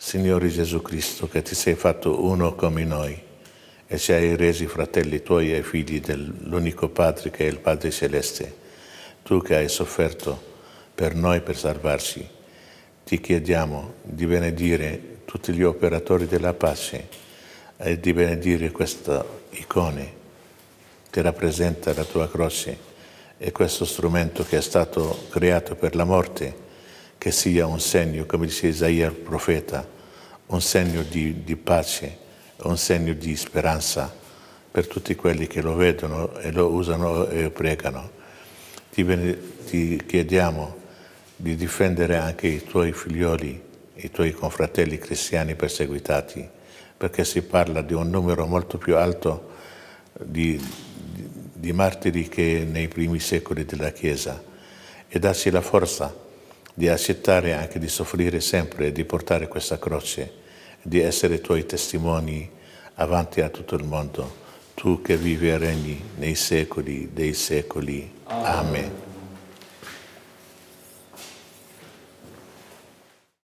Signore Gesù Cristo, che ti sei fatto uno come noi e ci hai resi fratelli tuoi e figli dell'unico Padre che è il Padre Celeste, tu che hai sofferto per noi per salvarci, ti chiediamo di benedire tutti gli operatori della pace e di benedire questa icone che rappresenta la tua croce e questo strumento che è stato creato per la morte che sia un segno, come dice Isaia il profeta, un segno di, di pace, un segno di speranza per tutti quelli che lo vedono e lo usano e pregano. Ti, ti chiediamo di difendere anche i tuoi figlioli, i tuoi confratelli cristiani perseguitati, perché si parla di un numero molto più alto di, di martiri che nei primi secoli della Chiesa e darci la forza di accettare anche di soffrire sempre, di portare questa croce, di essere tuoi testimoni avanti a tutto il mondo, tu che vivi e regni nei secoli dei secoli. Amen. Amen.